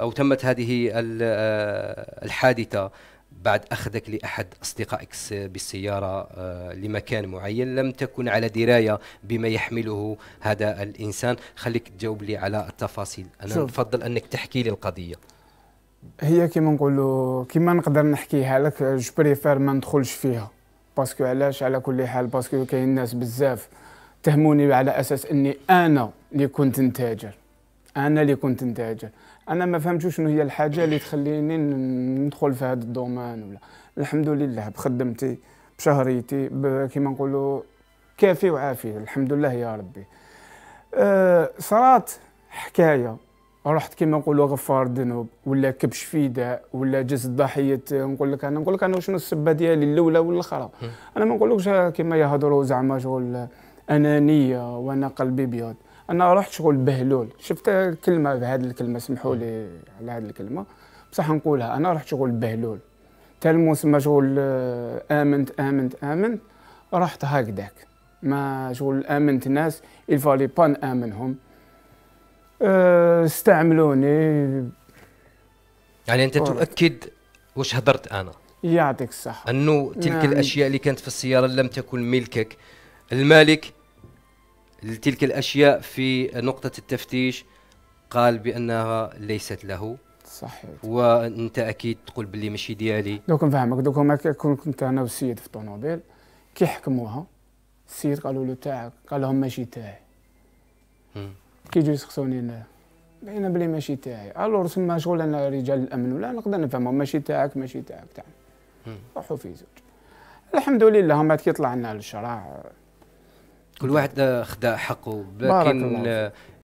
أو تمت هذه آه، الحادثة بعد أخذك لأحد أصدقائك بالسيارة آه، لمكان معين لم تكن على دراية بما يحمله هذا الإنسان خليك تجاوب لي على التفاصيل أنا شوف. نفضل أنك تحكي لي القضية هي كما نقولوا كما نقدر نحكيها لك جو بريفير ما ندخلش فيها باسكو علاش على كل حال باسكو كاين ناس بزاف تهموني على اساس اني انا اللي كنت نتاجر انا اللي كنت نتاجر انا ما فهمتش شنو هي الحاجه اللي تخليني ندخل في هذا الدومان ولا الحمد لله بخدمتي بشهريتي كيما نقولوا كافي وعافيه الحمد لله يا ربي أه صرات حكايه رحت كيما نقولوا غفار ذنوب ولا كبش فداء ولا جسد ضحيه نقول لك انا نقول لك انا شنو السبه ديالي الاولى والاخرى انا ما نقولكش كيما يهضروا زعما شغل انانيه وانا قلبي بيض انا رحت شغل بهلول شفت كلمه بهذه الكلمه سمحوا لي على هذه الكلمه بصح نقولها انا رحت شغل بهلول تا الموسم شغل آه، امنت امنت امنت رحت هكذاك ما شغل امنت ناس الفالي بان امنهم آه، استعملوني يعني انت تؤكد واش هضرت انا يعطيك الصحه انه تلك نعم. الاشياء اللي كانت في السياره لم تكن ملكك المالك لتلك الاشياء في نقطه التفتيش قال بانها ليست له صحيح وانت اكيد تقول باللي ماشي ديالي دوك نفهمك دوك هما كون كنت انا والسيد في الطوموبيل كيحكموها السيد قالوا له تاعك قال لهم ماشي تاعي كيجيو يسقسوني انا بينا بلي ماشي تاعي الور ثم شغل انا رجال الامن ولا نقدر نفهمهم ماشي تاعك ماشي تاعك تاع روحوا في زوج الحمد لله ما كيطلع لنا الشرع كل نعم. واحد خدا حقه لكن